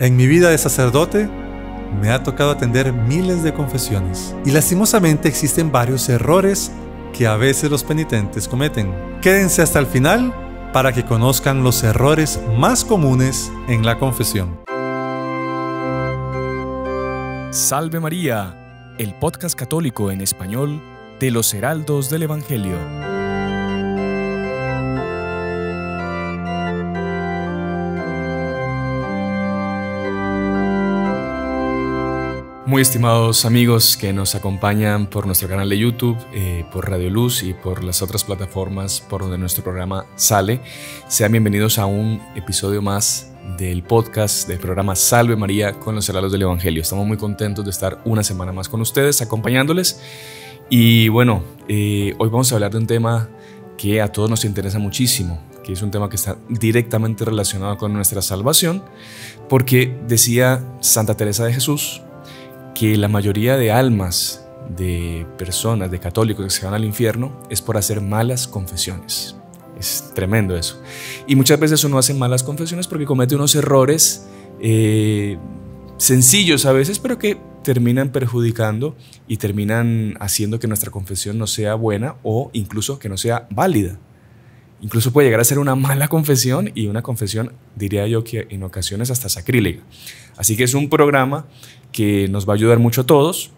En mi vida de sacerdote me ha tocado atender miles de confesiones y lastimosamente existen varios errores que a veces los penitentes cometen. Quédense hasta el final para que conozcan los errores más comunes en la confesión. Salve María, el podcast católico en español de los Heraldos del Evangelio. Muy estimados amigos que nos acompañan por nuestro canal de YouTube, eh, por Radio Luz y por las otras plataformas por donde nuestro programa sale, sean bienvenidos a un episodio más del podcast del programa Salve María con los heraldos del Evangelio. Estamos muy contentos de estar una semana más con ustedes, acompañándoles. Y bueno, eh, hoy vamos a hablar de un tema que a todos nos interesa muchísimo, que es un tema que está directamente relacionado con nuestra salvación, porque decía Santa Teresa de Jesús, que la mayoría de almas de personas, de católicos que se van al infierno, es por hacer malas confesiones. Es tremendo eso. Y muchas veces uno hace malas confesiones porque comete unos errores eh, sencillos a veces, pero que terminan perjudicando y terminan haciendo que nuestra confesión no sea buena o incluso que no sea válida. Incluso puede llegar a ser una mala confesión y una confesión, diría yo, que en ocasiones hasta sacrílega. Así que es un programa que nos va a ayudar mucho a todos.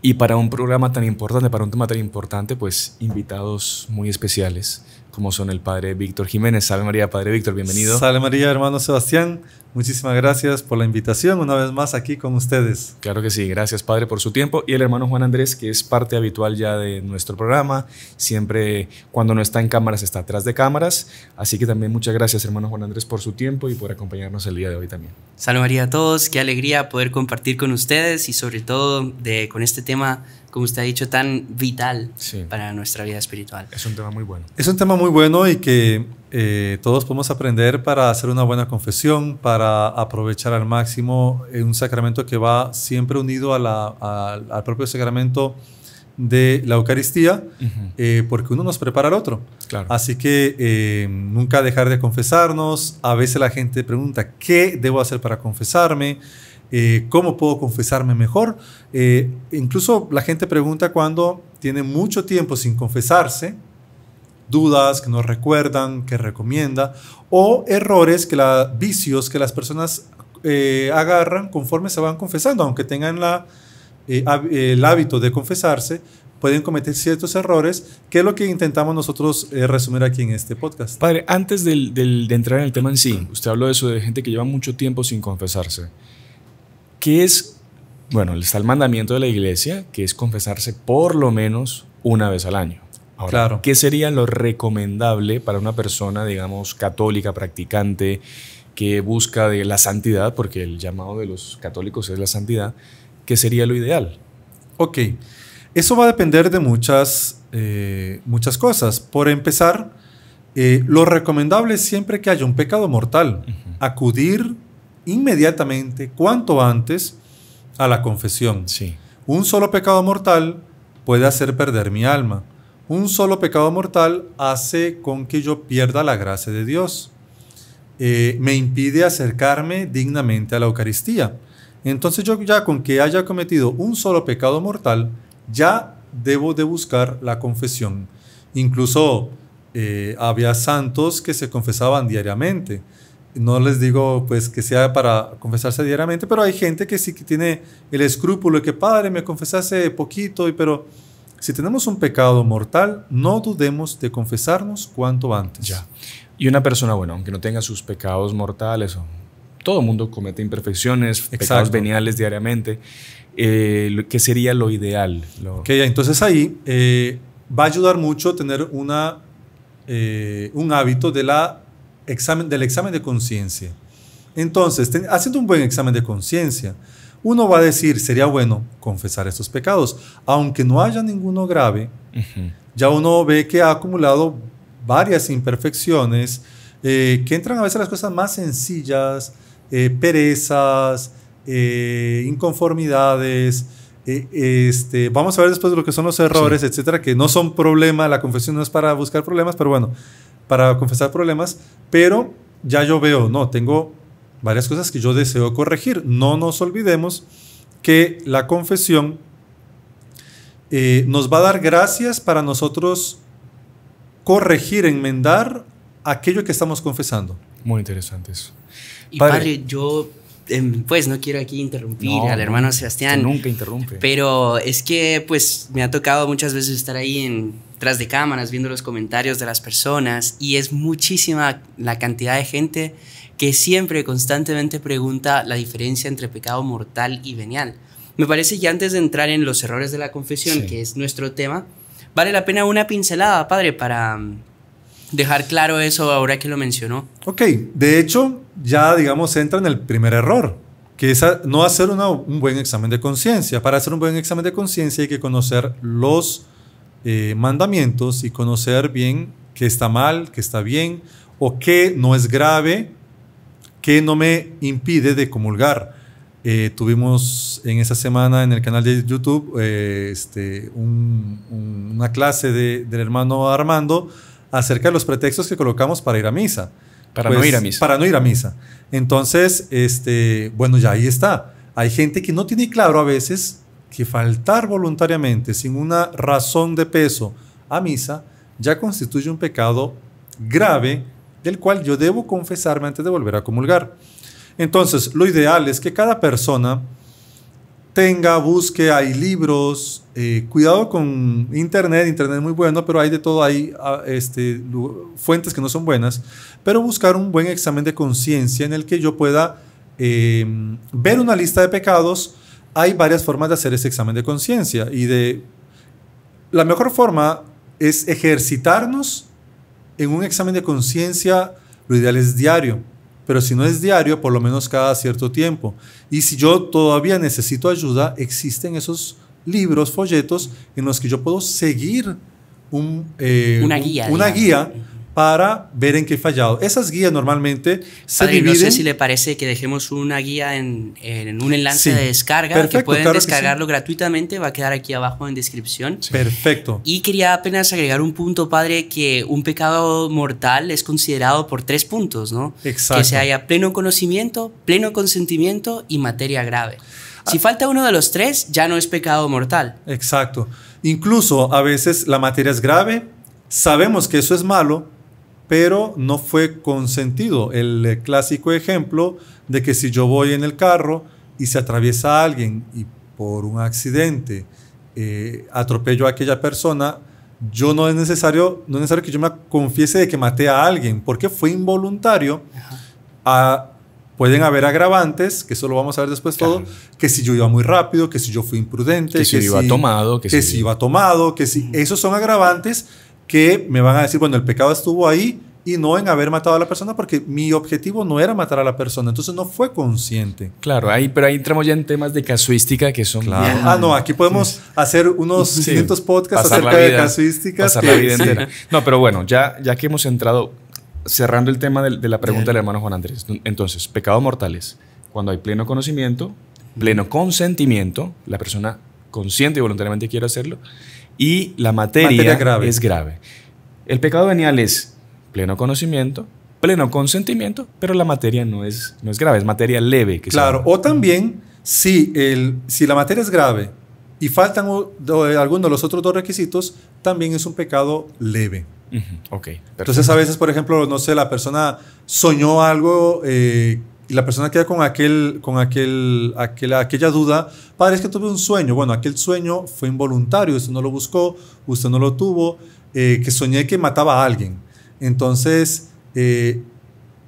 Y para un programa tan importante, para un tema tan importante, pues invitados muy especiales como son el padre Víctor Jiménez. Salve María, padre Víctor, bienvenido. Salve María, hermano Sebastián. Muchísimas gracias por la invitación una vez más aquí con ustedes. Claro que sí, gracias padre por su tiempo y el hermano Juan Andrés que es parte habitual ya de nuestro programa, siempre cuando no está en cámaras está atrás de cámaras, así que también muchas gracias hermano Juan Andrés por su tiempo y por acompañarnos el día de hoy también. Salve María a todos, qué alegría poder compartir con ustedes y sobre todo de, con este tema como usted ha dicho, tan vital para nuestra vida espiritual. Es un tema muy bueno. Es un tema muy bueno y que eh, todos podemos aprender para hacer una buena confesión, para aprovechar al máximo eh, un sacramento que va siempre unido a al propio sacramento de la Eucaristía, eh, porque uno nos prepara al otro. Claro. Así que nunca dejar de confesarnos. A veces la gente pregunta, ¿qué debo hacer para confesarme? Eh, cómo puedo confesarme mejor. Eh, incluso la gente pregunta cuando tiene mucho tiempo sin confesarse, dudas que no recuerdan, que recomienda, o errores, que vicios que las personas eh, agarran conforme se van confesando, aunque tengan el hábito de confesarse, pueden cometer ciertos errores, que es lo que intentamos nosotros resumir aquí en este podcast. Padre, antes de entrar en el tema en sí, usted habló de eso, de gente que lleva mucho tiempo sin confesarse que es, bueno, está el mandamiento de la iglesia, que es confesarse por lo menos una vez al año. Ahora, ¿qué sería lo recomendable para una persona, digamos, católica, practicante, que busca de la santidad, porque el llamado de los católicos es la santidad, ¿qué sería lo ideal? Ok, eso va a depender de muchas, eh, muchas cosas. Por empezar, eh, lo recomendable siempre que haya un pecado mortal, acudir inmediatamente, cuanto antes, a la confesión. Sí. Un solo pecado mortal puede hacer perder mi alma. Un solo pecado mortal hace con que yo pierda la gracia de Dios. Eh, me impide acercarme dignamente a la Eucaristía. Entonces yo ya con que haya cometido un solo pecado mortal, ya debo de buscar la confesión. Incluso eh, había santos que se confesaban diariamente no les digo pues que sea para confesarse diariamente, pero hay gente que sí que tiene el escrúpulo de que, padre, me confesase poquito, y, pero si tenemos un pecado mortal, no dudemos de confesarnos cuanto antes. Ya. Y una persona, bueno, aunque no tenga sus pecados mortales, todo el mundo comete imperfecciones, pecados veniales diariamente, eh, ¿qué sería lo ideal? entonces ahí eh, va a ayudar mucho tener una, eh, un hábito de la examen, del examen de conciencia. Entonces, haciendo un buen examen de conciencia, uno va a decir, sería bueno confesar estos pecados. Aunque no haya ninguno grave, ya uno ve que ha acumulado varias imperfecciones, eh, que entran a veces las cosas más sencillas, eh, perezas, eh, inconformidades. Este, vamos a ver después lo que son los errores, etcétera, que no son problema, la confesión no es para buscar problemas, pero bueno, para confesar problemas, pero ya yo veo, no, tengo varias cosas que yo deseo corregir. No nos olvidemos que la confesión eh, nos va a dar gracias para nosotros corregir, enmendar aquello que estamos confesando. Muy interesante eso. Y padre, yo em, pues no quiero aquí interrumpir al hermano Sebastián. Nunca interrumpe. Pero es que pues me ha tocado muchas veces estar ahí en tras de cámaras, viendo los comentarios de las personas y es muchísima la cantidad de gente que siempre constantemente pregunta la diferencia entre pecado mortal y venial. Me parece que antes de entrar en los errores de la confesión, que es nuestro tema, vale la pena una pincelada, padre, para mm, dejar claro eso ahora que lo mencionó. Ok, de hecho, ya digamos entra en el primer error, que es no hacer un buen examen de conciencia. Para hacer un buen examen de conciencia hay que conocer los eh, mandamientos y conocer bien qué está mal, qué está bien, o qué no es grave, qué no me impide de comulgar. Eh, tuvimos en esa semana en el canal de YouTube eh, este, una clase del hermano Armando acerca de los pretextos que colocamos para ir a misa. Para pues, no ir a misa. Para no ir a misa. Entonces, este, bueno, ya ahí está. Hay gente que no tiene claro a veces que faltar voluntariamente sin una razón de peso a misa ya constituye un pecado grave del cual yo debo confesarme antes de volver a comulgar. Entonces, lo ideal es que cada persona tenga, busque, hay libros, eh, cuidado con internet, internet es muy bueno, pero hay de todo, hay ah, este, fuentes que no son buenas, pero buscar un buen examen de conciencia en el que yo pueda eh, ver una lista de pecados, hay varias formas de hacer ese examen de conciencia y de... La mejor forma es ejercitarnos en un examen de conciencia, lo ideal es diario, pero si no es diario, por lo menos cada cierto tiempo. Y si yo todavía necesito ayuda, existen esos libros, folletos en los que yo puedo seguir eh, una guía. una guía para ver en qué he fallado. Esas guías normalmente se dividen. si le parece que dejemos una guía en, un enlace de descarga que pueden descargarlo gratuitamente. Va a quedar aquí abajo en descripción. Perfecto. Y quería apenas agregar un punto, padre, que un pecado mortal es considerado por tres puntos, ¿no? Exacto. Que se haya pleno conocimiento, pleno consentimiento y materia grave. Ah. Si falta uno de los tres, ya no es pecado mortal. Exacto. Incluso a veces la materia es grave, sabemos que eso es malo, pero no fue consentido. El eh, clásico ejemplo de que si yo voy en el carro y se atraviesa alguien y por un accidente eh, atropello a aquella persona, yo no es necesario, no necesario que yo me confiese de que maté a alguien, porque fue involuntario. Ah, pueden haber agravantes, que eso lo vamos a ver después todo, que si yo iba muy rápido, que si yo fui imprudente, que, si iba tomado, que, si, si iba tomado, que si esos son agravantes que me van a decir, bueno, el pecado estuvo ahí y no en haber matado a la persona porque mi objetivo no era matar a la persona, entonces no fue consciente. Claro, ahí, pero ahí entramos ya en temas de casuística que son... Ah, no, aquí podemos hacer unos 500 podcasts acerca de casuística No, pero bueno, ya, ya que hemos entrado, cerrando el tema de, la pregunta del hermano Juan Andrés, entonces, pecados mortales, cuando hay pleno conocimiento, pleno consentimiento, la persona consciente y voluntariamente quiere hacerlo, y la materia, es grave. El pecado venial es pleno conocimiento, pleno consentimiento, pero la materia no es, no es grave, es materia leve. Que claro, o también si, el, si la materia es grave y faltan algunos de los otros dos requisitos, también es un pecado leve. Entonces a veces, por ejemplo, no sé, la persona soñó algo eh, y la persona queda con aquel, con aquel, aquella duda. Padre, es que tuve un sueño. Bueno, aquel sueño fue involuntario, usted no lo buscó, usted no lo tuvo. Eh, que soñé que mataba a alguien. Entonces, eh,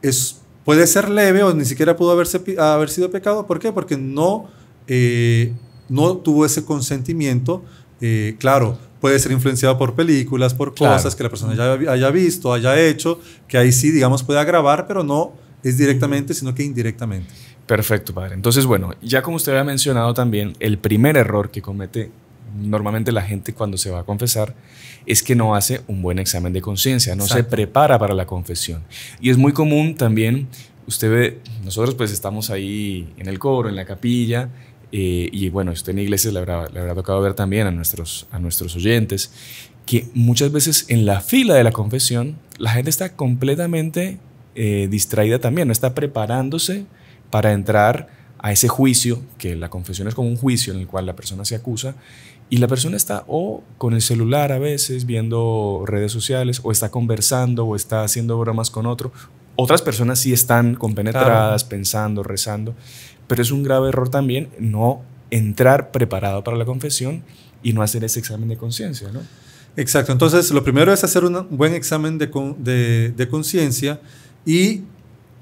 es, puede ser leve o ni siquiera pudo haber sido pecado. ¿Por qué? Porque no, eh, no tuvo ese consentimiento. Eh, claro, puede ser influenciado por películas, por cosas que la persona ya haya visto, haya hecho, que ahí sí, digamos, puede agravar, pero no es directamente, sino que indirectamente. Perfecto, padre. Entonces, bueno, ya como usted había mencionado también, el primer error que comete normalmente la gente cuando se va a confesar es que no hace un buen examen de conciencia, no se prepara para la confesión. Y es muy común también, usted ve, nosotros pues estamos ahí en el coro, en la capilla, eh, y bueno, usted en iglesias le habrá, tocado ver también a nuestros, a nuestros oyentes, que muchas veces en la fila de la confesión la gente está completamente eh, distraída también, no está preparándose para entrar a ese juicio, que la confesión es como un juicio en el cual la persona se acusa, y la persona está o con el celular a veces, viendo redes sociales, o está conversando, o está haciendo bromas con otro. Otras personas sí están compenetradas, pensando, rezando, pero es un grave error también no entrar preparado para la confesión y no hacer ese examen de conciencia, Exacto, entonces lo primero es hacer un buen examen de conciencia y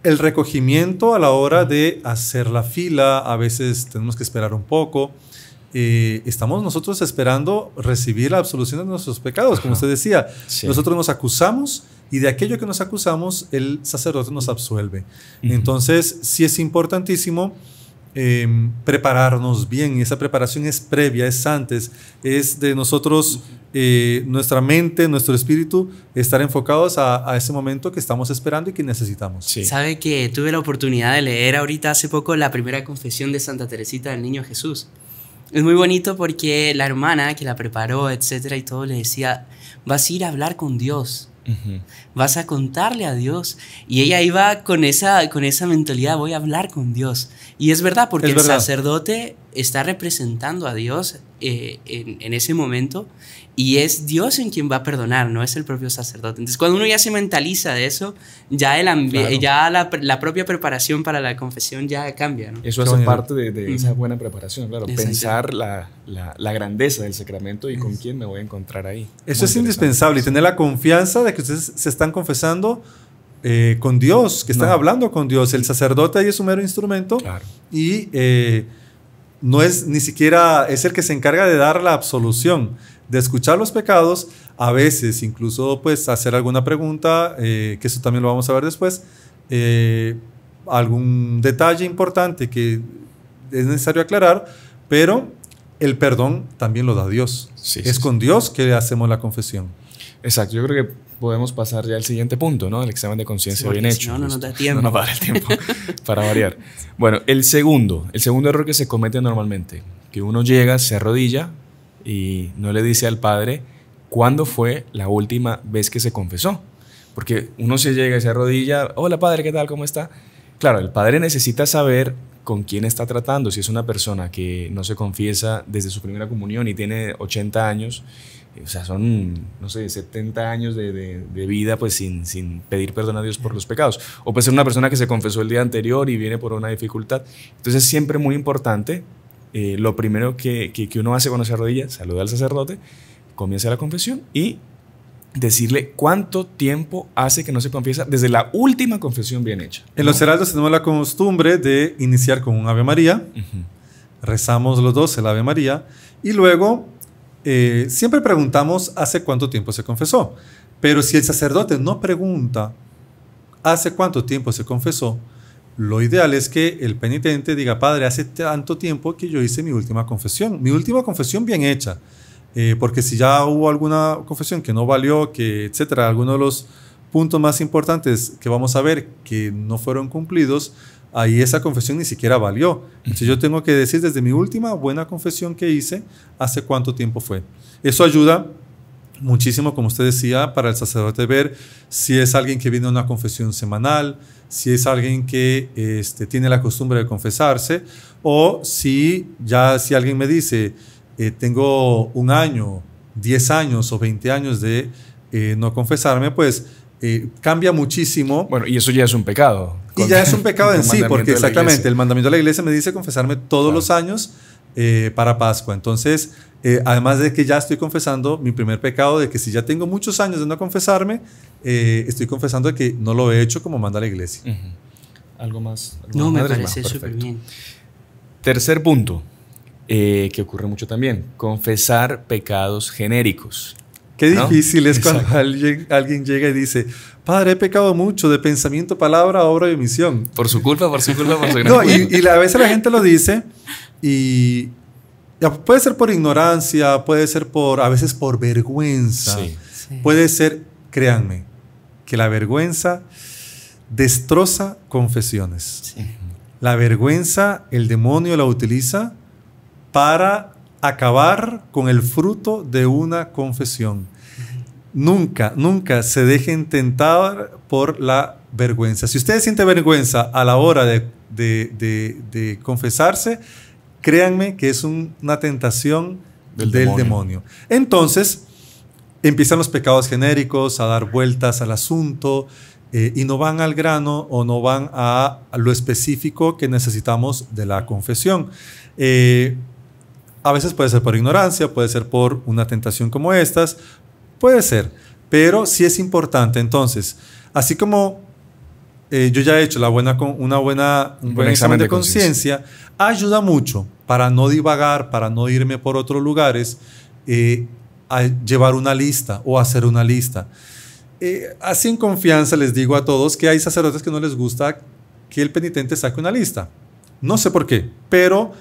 el recogimiento a la hora de hacer la fila, a veces tenemos que esperar un poco, estamos nosotros esperando recibir la absolución de nuestros pecados, como usted decía. Nosotros nos acusamos y de aquello que nos acusamos, el sacerdote nos absuelve. Entonces, sí es importantísimo em, prepararnos bien. y Esa preparación es previa, es antes, es de nosotros, eh, nuestra mente, nuestro espíritu, estar enfocados a, ese momento que estamos esperando y que necesitamos. Sabe que tuve la oportunidad de leer ahorita hace poco la primera confesión de Santa Teresita del Niño Jesús es muy bonito porque la hermana que la preparó, etcétera, y todo le decía, vas a ir a hablar con Dios. Vas a contarle a Dios. Y ella iba con esa, con esa mentalidad, voy a hablar con Dios. Y es verdad, porque el sacerdote está representando a Dios eh, en, ese momento y es Dios en quien va a perdonar, no es el propio sacerdote. Entonces, cuando uno ya se mentaliza de eso, ya, el ya la, propia preparación para la confesión ya cambia. Eso hace parte de, esa buena preparación, claro, pensar la, grandeza del sacramento y con quién me voy a encontrar ahí. Eso es indispensable y tener la confianza de que ustedes se están confesando eh, con Dios, que están hablando con Dios. El sacerdote ahí es un mero instrumento y eh, no es ni siquiera, es el que se encarga de dar la absolución, de escuchar los pecados, a veces incluso pues hacer alguna pregunta, eh, que eso también lo vamos a ver después, eh, algún detalle importante que es necesario aclarar, pero el perdón también lo da Dios. es con Dios que hacemos la confesión. Exacto, yo creo que podemos pasar ya al siguiente punto, ¿no? El examen de conciencia bien hecho. No, no nos da tiempo. No nos va tiempo para variar. Bueno, el segundo, el segundo error que se comete normalmente, que uno llega, se arrodilla y no le dice al padre cuándo fue la última vez que se confesó. Porque uno se llega y se arrodilla, hola padre, ¿qué tal? ¿Cómo está? Claro, el padre necesita saber con quién está tratando. Si es una persona que no se confiesa desde su primera comunión y tiene 80 años, o sea, son, no sé, 70 años de, vida pues sin, pedir perdón a Dios por los pecados. O puede ser una persona que se confesó el día anterior y viene por una dificultad. Entonces es siempre muy importante, eh, lo primero que, que, uno hace cuando se arrodilla, saluda al sacerdote, comienza la confesión y decirle cuánto tiempo hace que no se confiesa desde la última confesión bien hecha. En los heraldos tenemos la costumbre de iniciar con un Ave María, rezamos los dos el Ave María y luego eh, siempre preguntamos hace cuánto tiempo se confesó, pero si el sacerdote no pregunta hace cuánto tiempo se confesó, lo ideal es que el penitente diga, Padre, hace tanto tiempo que yo hice mi última confesión, mi última confesión bien hecha, eh, porque si ya hubo alguna confesión que no valió, que etcétera, alguno de los puntos más importantes que vamos a ver que no fueron cumplidos, ahí esa confesión ni siquiera valió. Entonces yo tengo que decir desde mi última buena confesión que hice, hace cuánto tiempo fue. Eso ayuda muchísimo, como usted decía, para el sacerdote ver si es alguien que viene a una confesión semanal, si es alguien que este, tiene la costumbre de confesarse, o si ya si alguien me dice, eh, tengo un año, 10 años o 20 años de eh, no confesarme, pues eh, cambia muchísimo. Bueno, y eso ya es un pecado y ya es un pecado en sí, porque exactamente el mandamiento de la iglesia me dice confesarme todos los años eh, para Pascua. Entonces, eh, además de que ya estoy confesando mi primer pecado, de que si ya tengo muchos años de no confesarme, eh, estoy confesando de que no lo he hecho como manda la iglesia. ¿Algo más? no, me parece súper bien. Tercer punto, que ocurre mucho también, confesar pecados genéricos. Qué difícil es cuando alguien, llega y dice, Padre, he pecado mucho de pensamiento, palabra, obra y omisión. Por su culpa, por su culpa, por su gran culpa. y, a veces la gente lo dice y puede ser por ignorancia, puede ser por, a veces por vergüenza. Puede ser, créanme, que la vergüenza destroza confesiones. La vergüenza, el demonio la utiliza para acabar con el fruto de una confesión. Nunca, nunca se dejen tentar por la vergüenza. Si usted siente vergüenza a la hora de, confesarse, créanme que es una tentación del, demonio. Entonces, empiezan los pecados genéricos a dar vueltas al asunto eh, y no van al grano o no van a, lo específico que necesitamos de la confesión. Eh, a veces puede ser por ignorancia, puede ser por una tentación como estas, puede ser, pero sí es importante. Entonces, así como eh, yo ya he hecho la buena, una buena, un buen, examen, de conciencia, ayuda mucho para no divagar, para no irme por otros lugares, eh, a llevar una lista o hacer una lista. Eh, así en confianza les digo a todos que hay sacerdotes que no les gusta que el penitente saque una lista. No sé por qué, pero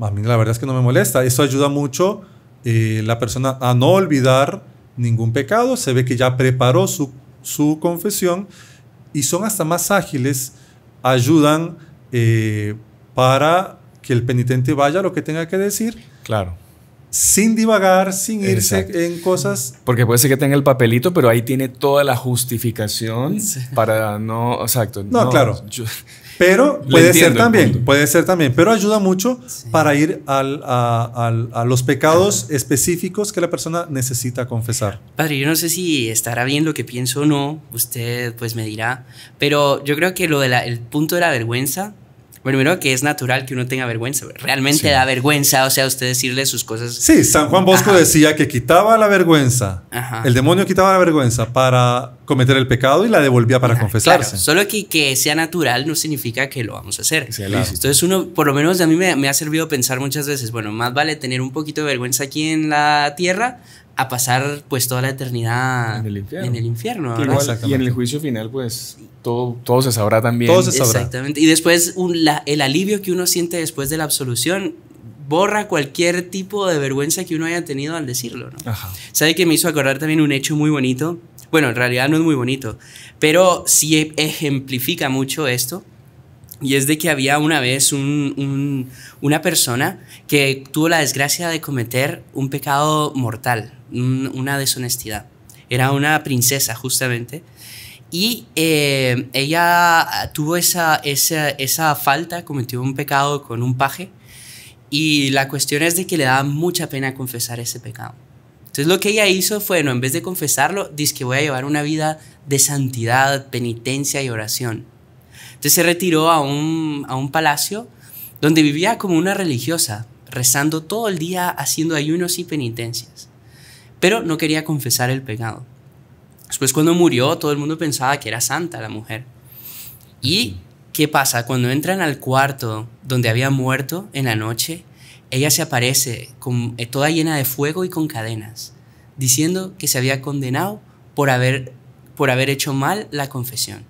a mí la verdad es que no me molesta. Eso ayuda mucho eh, la persona a no olvidar ningún pecado. Se ve que ya preparó su, confesión y son hasta más ágiles, ayudan eh, para que el penitente vaya a lo que tenga que decir. Claro sin divagar, sin irse en cosas. Porque puede ser que tenga el papelito, pero ahí tiene toda la justificación para no. Exacto. No, claro. pero puede ser también, puede ser también. Pero ayuda mucho para ir al, a, los pecados específicos que la persona necesita confesar. Padre, yo no sé si estará bien lo que pienso o no. Usted, pues, me dirá. Pero yo creo que lo del punto de la vergüenza primero que es natural que uno tenga vergüenza, realmente da vergüenza, o sea, usted decirle sus cosas. Sí, San Juan Bosco decía que quitaba la vergüenza, el demonio quitaba la vergüenza para cometer el pecado y la devolvía para confesarse. Solo que, que sea natural no significa que lo vamos a hacer. Entonces uno, por lo menos a mí me ha servido pensar muchas veces, bueno, más vale tener un poquito de vergüenza aquí en la tierra a pasar pues toda la eternidad en el infierno. y en el juicio final pues todo, todo se sabrá también. Todo se sabrá. Exactamente. Y después el alivio que uno siente después de la absolución borra cualquier tipo de vergüenza que uno haya tenido al decirlo. ¿no? ¿Sabe que me hizo acordar también un hecho muy bonito? Bueno, en realidad no es muy bonito, pero sí ejemplifica mucho esto. Y es de que había una vez una persona que tuvo la desgracia de cometer un pecado mortal, una deshonestidad. Era una princesa, justamente. Y eh, ella tuvo esa, esa, esa, falta, cometió un pecado con un paje. Y la cuestión es de que le daba mucha pena confesar ese pecado. Entonces lo que ella hizo fue, no, en vez de confesarlo, dice que voy a llevar una vida de santidad, penitencia y oración. Entonces se retiró a un, palacio donde vivía como una religiosa, rezando todo el día, haciendo ayunos y penitencias. Pero no quería confesar el pecado. Después cuando murió, todo el mundo pensaba que era santa la mujer. ¿Y qué pasa? Cuando entran al cuarto donde había muerto en la noche, ella se aparece eh, toda llena de fuego y con cadenas, diciendo que se había condenado por haber, por haber hecho mal la confesión.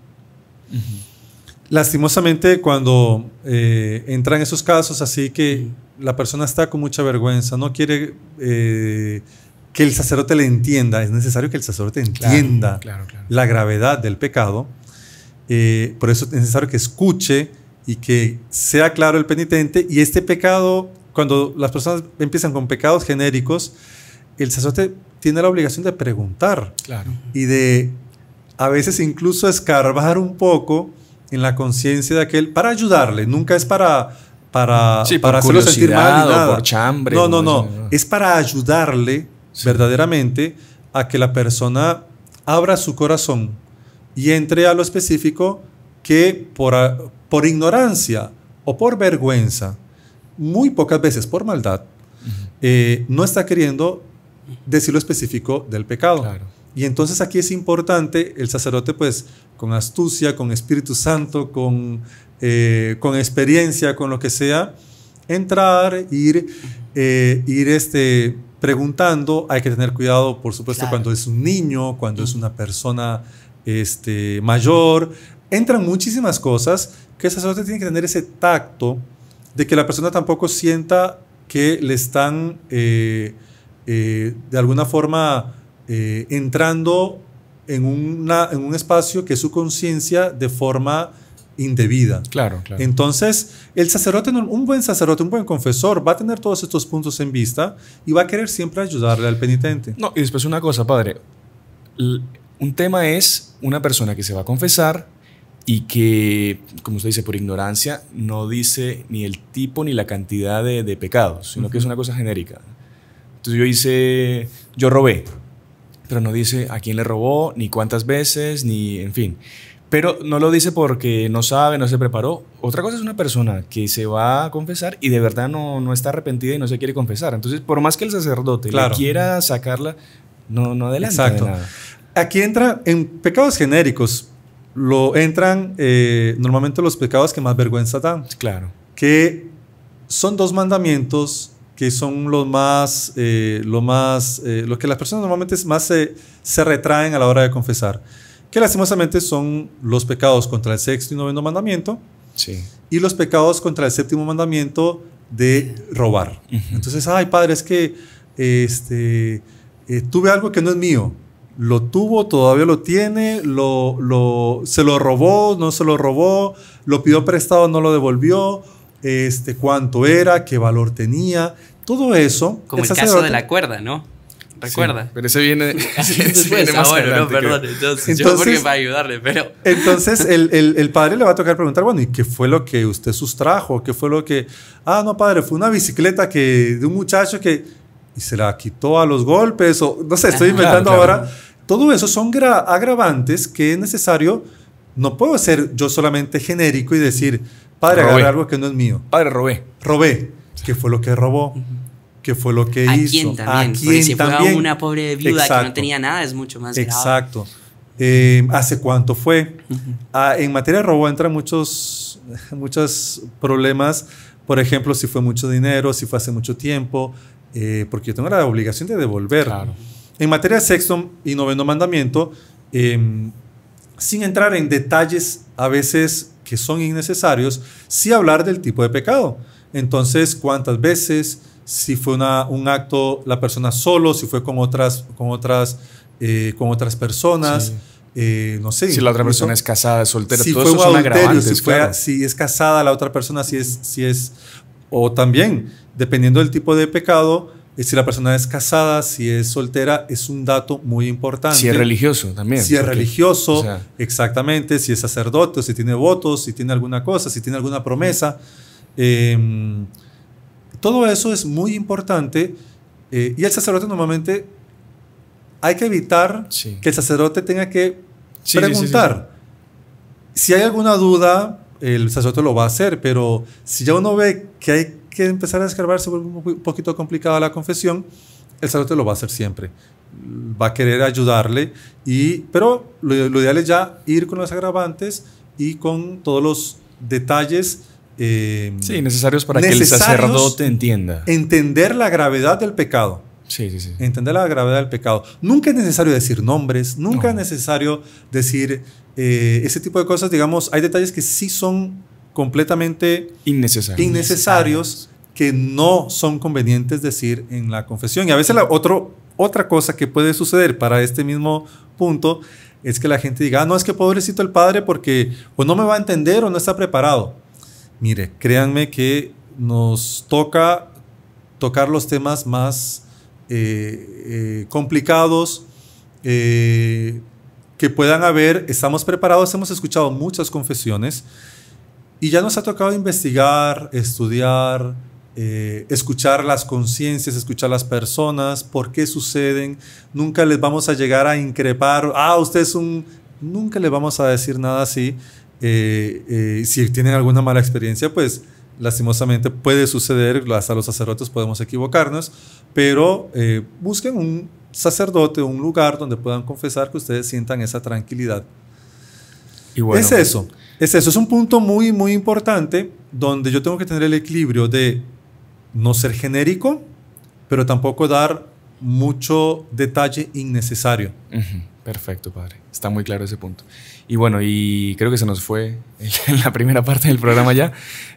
Lastimosamente, cuando eh, entran esos casos, así que la persona está con mucha vergüenza, no quiere eh, que el sacerdote le entienda, es necesario que el sacerdote entienda la gravedad del pecado, eh, por eso es necesario que escuche y que sea claro el penitente, y este pecado, cuando las personas empiezan con pecados genéricos, el sacerdote tiene la obligación de preguntar y de a veces incluso escarbar un poco en la conciencia de aquel para ayudarle, nunca es para para, para hacerlo sentir mal ni nada. Por chambre, no, no, no, es para ayudarle verdaderamente a que la persona abra su corazón y entre a lo específico que por, por ignorancia o por vergüenza, muy pocas veces por maldad, eh, no está queriendo decir lo específico del pecado. Claro. Y entonces aquí es importante el sacerdote, pues, con astucia, con Espíritu Santo, con, eh, con experiencia, con lo que sea, entrar, ir, eh, ir este, preguntando. Hay que tener cuidado, por supuesto, cuando es un niño, cuando es una persona este, mayor. Entran muchísimas cosas que el sacerdote tiene que tener ese tacto de que la persona tampoco sienta que le están, eh, de alguna forma, eh, entrando en, un espacio que es su conciencia de forma indebida. Claro, Entonces, el sacerdote, un buen sacerdote, un buen confesor, va a tener todos estos puntos en vista y va a querer siempre ayudarle al penitente. No, y después una cosa, padre. Un tema es una persona que se va a confesar y que, como usted dice, por ignorancia, no dice ni el tipo ni la cantidad de, pecados, sino que es una cosa genérica. Entonces yo hice, yo robé, pero no dice a quién le robó, ni cuántas veces, ni en fin. Pero no lo dice porque no sabe, no se preparó. Otra cosa es una persona que se va a confesar y de verdad no, no está arrepentida y no se quiere confesar. Entonces, por más que el sacerdote quiera sacarla, no, no adelanta. Exacto. Aquí entra en pecados genéricos. Lo entran eh, normalmente los pecados que más vergüenza dan. Claro. Que son dos mandamientos que son los más, eh, más, eh, que las personas normalmente más se, retraen a la hora de confesar, que lastimosamente son los pecados contra el sexto y noveno mandamiento sí. y los pecados contra el séptimo mandamiento de robar. Entonces, ay padre, es que este, eh, tuve algo que no es mío. Lo tuvo, todavía lo tiene, lo, lo, se lo robó, no se lo robó, lo pidió prestado, no lo devolvió este, cuánto era, qué valor tenía, todo eso. Como el, caso de la cuerda, ¿no? Recuerda. pero ese viene, más bueno, perdón, entonces, yo porque para ayudarle, pero... Entonces el, el, padre le va a tocar preguntar, bueno, ¿y qué fue lo que usted sustrajo? ¿Qué fue lo que... Ah, no, padre, fue una bicicleta que de un muchacho que... Y se la quitó a los golpes, o no sé, estoy ah, inventando ahora. Todo eso son agravantes que es necesario... No puedo ser yo solamente genérico y decir, Padre, robé. algo que no es mío. Padre, robé. Robé. ¿Qué fue lo que robó? ¿Qué fue lo que ¿A hizo? Quién también? si también? una pobre viuda que no tenía nada, es mucho más grave. Exacto. Eh, ¿Hace cuánto fue? Ah, en materia de robo entran muchos, muchos problemas. Por ejemplo, si fue mucho dinero, si fue hace mucho tiempo, eh, porque yo tengo la obligación de devolver. Claro. En materia de sexto y noveno mandamiento, em, sin entrar en detalles a veces que son innecesarios, Si hablar del tipo de pecado. Entonces, cuántas veces, si fue una, un acto la persona solo, si fue con otras, con otras, eh, con otras personas. Eh, no sé. Si la otra persona es casada, soltera, si todo fue eso un si, es casada la otra persona, si si es, o también, dependiendo del tipo de pecado, si la persona es casada, si es soltera, es un dato muy importante. Si es religioso también. Si es religioso, exactamente, si es sacerdote, si tiene votos, si tiene alguna cosa, si tiene alguna promesa. Em, todo eso es muy importante eh, y el sacerdote normalmente hay que evitar que el sacerdote tenga que preguntar. si hay alguna duda, el sacerdote lo va a hacer, pero si ya uno ve que hay que empezar a escarbar vuelve un poquito complicada la confesión, el sacerdote lo va a hacer siempre. Va a querer ayudarle, y, pero lo, ideal es ya ir con los agravantes y con todos los detalles. Eh, necesarios para que el sacerdote entienda. Entender la gravedad del pecado. Sí, sí, sí. Entender la gravedad del pecado. Nunca es necesario decir nombres, nunca es necesario decir eh, ese tipo de cosas. Digamos, hay detalles que sí son completamente innecesarios, que no son convenientes decir en la confesión. Y a veces la otro, otra cosa que puede suceder para este mismo punto es que la gente diga, ah, no, es que pobrecito el padre porque o no me va a entender o no está preparado. Mire, créanme que nos toca tocar los temas más eh, eh, complicados eh, que puedan haber. Estamos preparados, hemos escuchado muchas confesiones y ya nos ha tocado investigar, estudiar, eh, escuchar las conciencias, escuchar las personas, por qué suceden. Nunca les vamos a llegar a increpar, ah, usted es un... Nunca le vamos a decir nada así. Eh, eh, si tienen alguna mala experiencia, pues lastimosamente puede suceder, hasta los sacerdotes podemos equivocarnos, pero busquen un sacerdote, un lugar donde puedan confesar que ustedes sientan esa tranquilidad. es eso. Es eso, es un punto muy, muy importante donde yo tengo que tener el equilibrio de no ser genérico, pero tampoco dar mucho detalle innecesario. Perfecto, padre. Está muy claro ese punto. Y bueno, y creo que se nos fue en la primera parte del programa ya,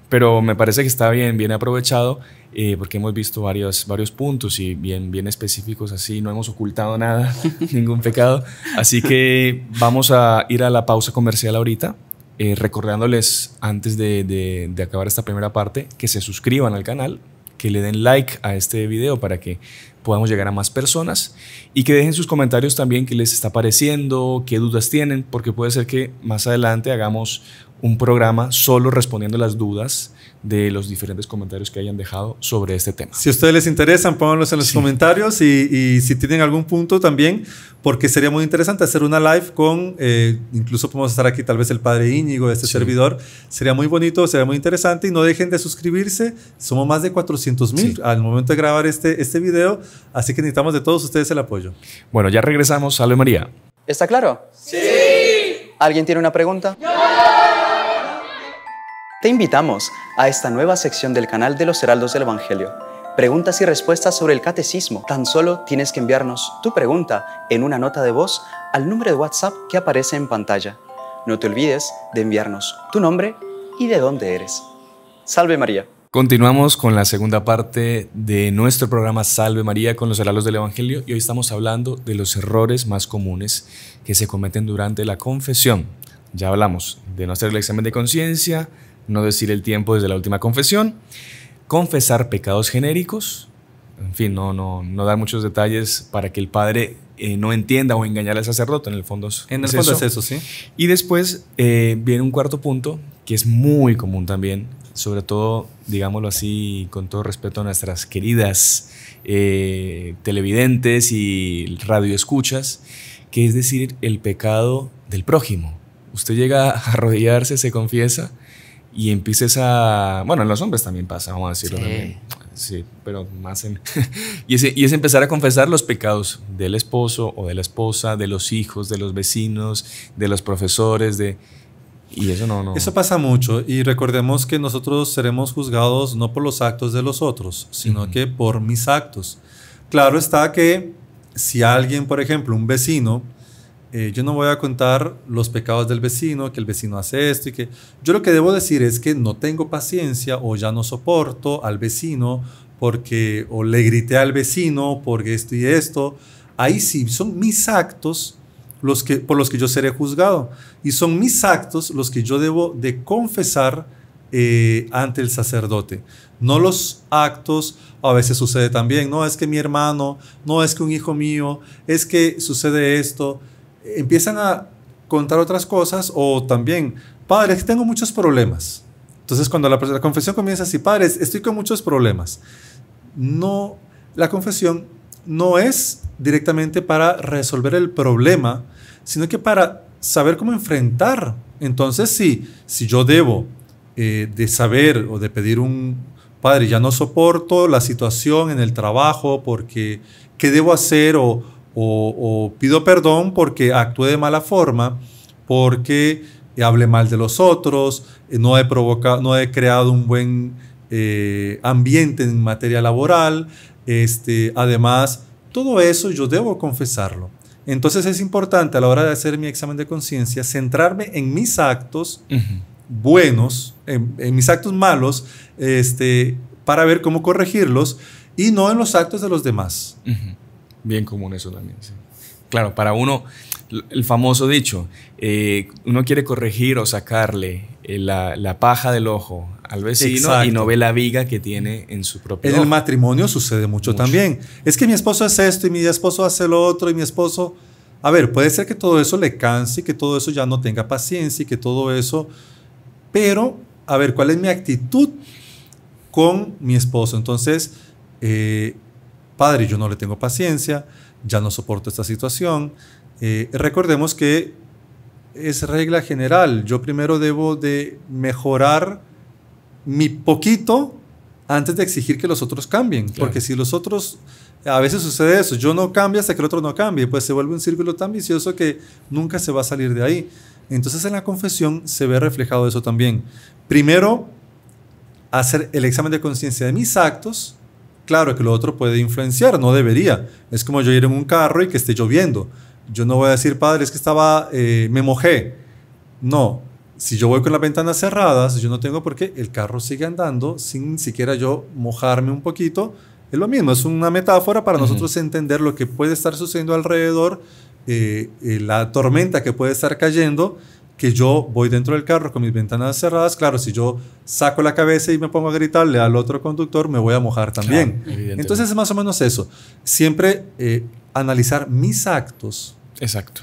pero me parece que está bien, bien aprovechado, eh, porque hemos visto varios, varios puntos y bien, bien específicos así, no hemos ocultado nada, ningún pecado. Así que vamos a ir a la pausa comercial ahorita eh, recordándoles antes de, de, acabar esta primera parte que se suscriban al canal, que le den like a este video para que podamos llegar a más personas y que dejen sus comentarios también qué les está pareciendo, qué dudas tienen, porque puede ser que más adelante hagamos un programa solo respondiendo las dudas de los diferentes comentarios que hayan dejado sobre este tema. Si ustedes les interesan, pónganlos en los comentarios y, si tienen algún punto también, porque sería muy interesante hacer una live con, eh, incluso podemos estar aquí tal vez el padre Íñigo de este servidor, sería muy bonito, sería muy interesante y no dejen de suscribirse, somos más de 400 mil al momento de grabar este, este video, así que necesitamos de todos ustedes el apoyo. Bueno, ya regresamos, salve María. ¿Está claro? Sí. ¿Alguien tiene una pregunta? ¡No! Te invitamos a esta nueva sección del canal de los Heraldos del Evangelio. Preguntas y respuestas sobre el catecismo. Tan solo tienes que enviarnos tu pregunta en una nota de voz al número de WhatsApp que aparece en pantalla. No te olvides de enviarnos tu nombre y de dónde eres. Salve María. Continuamos con la segunda parte de nuestro programa Salve María con los Heraldos del Evangelio y hoy estamos hablando de los errores más comunes que se cometen durante la confesión. Ya hablamos de no hacer el examen de conciencia, no decir el tiempo desde la última confesión, confesar pecados genéricos, en fin, no, no, no dar muchos detalles para que el padre eh, no entienda o engañar al sacerdote, en el fondo es, en el sí. Y después eh, viene un cuarto punto que es muy común también, sobre todo, digámoslo así, con todo respeto a nuestras queridas eh, televidentes y radioescuchas, que es decir, el pecado del prójimo. Usted llega a arrodillarse, se confiesa, y empieces a... Bueno, en los hombres también pasa, vamos a decirlo también. Sí, pero más en... y, es, empezar a confesar los pecados del esposo o de la esposa, de los hijos, de los vecinos, de los profesores, de... Y eso no, no. Eso pasa mucho. Y recordemos que nosotros seremos juzgados no por los actos de los otros, sino que por mis actos. Claro está que si alguien, por ejemplo, un vecino, eh, yo no voy a contar los pecados del vecino, que el vecino hace esto y que yo lo que debo decir es que no tengo paciencia o ya no soporto al vecino porque o le grité al vecino porque esto y esto. Ahí sí, son mis actos los que, por los que yo seré juzgado y son mis actos los que yo debo de confesar eh, ante el sacerdote. No los actos, a veces sucede también, no es que mi hermano, no es que un hijo mío, es que sucede esto empiezan a contar otras cosas o también, padre, tengo muchos problemas. Entonces cuando la, confesión comienza así, padre, estoy con muchos problemas. No, la confesión no es directamente para resolver el problema, sino que para saber cómo enfrentar. Entonces, sí, si yo debo eh, de saber o de pedir un padre, ya no soporto la situación en el trabajo porque, ¿qué debo hacer? O, o, pido perdón porque actúe de mala forma, porque hable mal de los otros, eh, no he, provocado, no he creado un buen eh, ambiente en materia laboral. Este, además, todo eso yo debo confesarlo. Entonces es importante a la hora de hacer mi examen de conciencia centrarme en mis actos buenos, en, mis actos malos, este, para ver cómo corregirlos y no en los actos de los demás. Bien común eso también, Claro, para uno, el famoso dicho, eh, uno quiere corregir o sacarle eh, la, paja del ojo al vecino y no ve la viga que tiene en su propio En el matrimonio sucede mucho, también. Es que mi esposo hace esto y mi esposo hace lo otro y mi esposo... A ver, puede ser que todo eso le canse y que todo eso ya no tenga paciencia y que todo eso... Pero, a ver, ¿cuál es mi actitud con mi esposo? Entonces... Eh, padre, yo no le tengo paciencia, ya no soporto esta situación. Eh, recordemos que es regla general, yo primero debo de mejorar mi poquito antes de exigir que los otros cambien, porque si los otros, a veces sucede eso, yo no cambio hasta que el otro no cambie, pues se vuelve un círculo tan vicioso que nunca se va a salir de ahí. Entonces en la confesión se ve reflejado eso también. Primero, hacer el examen de conciencia de mis actos, Claro que lo otro puede influenciar, no debería. Es como yo ir en un carro y que esté lloviendo. Yo no voy a decir, padre, es que estaba, eh, me mojé. No, si yo voy con las ventanas cerradas, yo no tengo por qué, el carro sigue andando sin siquiera yo mojarme un poquito. Es lo mismo, es una metáfora para nosotros entender lo que puede estar sucediendo alrededor, eh, eh, la tormenta que puede estar cayendo que yo voy dentro del carro con mis ventanas cerradas, claro, si yo saco la cabeza y me pongo a gritarle al otro conductor, me voy a mojar también. Entonces es más o menos eso. Siempre eh, analizar mis actos. Exacto.